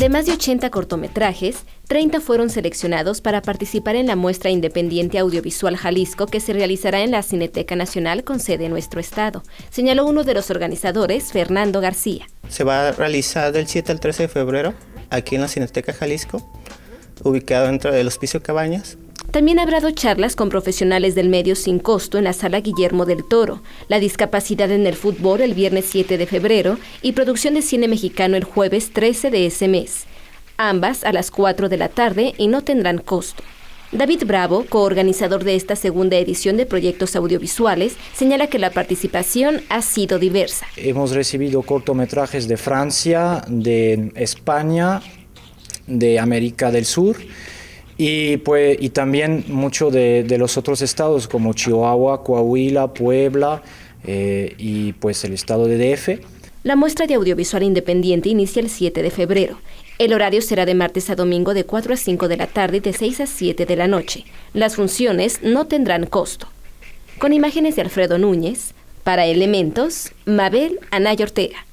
De más de 80 cortometrajes, 30 fueron seleccionados para participar en la muestra independiente audiovisual Jalisco que se realizará en la Cineteca Nacional con sede en nuestro estado, señaló uno de los organizadores, Fernando García. Se va a realizar del 7 al 13 de febrero aquí en la Cineteca Jalisco, ubicado dentro del Hospicio Cabañas, también habrá charlas con profesionales del medio sin costo en la sala Guillermo del Toro, La discapacidad en el fútbol el viernes 7 de febrero y producción de cine mexicano el jueves 13 de ese mes, ambas a las 4 de la tarde y no tendrán costo. David Bravo, coorganizador de esta segunda edición de proyectos audiovisuales, señala que la participación ha sido diversa. Hemos recibido cortometrajes de Francia, de España, de América del Sur y, pues, y también mucho de, los otros estados como Chihuahua, Coahuila, Puebla eh, y pues el estado de DF. La muestra de audiovisual independiente inicia el 7 de febrero. El horario será de martes a domingo de 4 a 5 de la tarde y de 6 a 7 de la noche. Las funciones no tendrán costo. Con imágenes de Alfredo Núñez, para Elementos, Mabel Anay Ortega.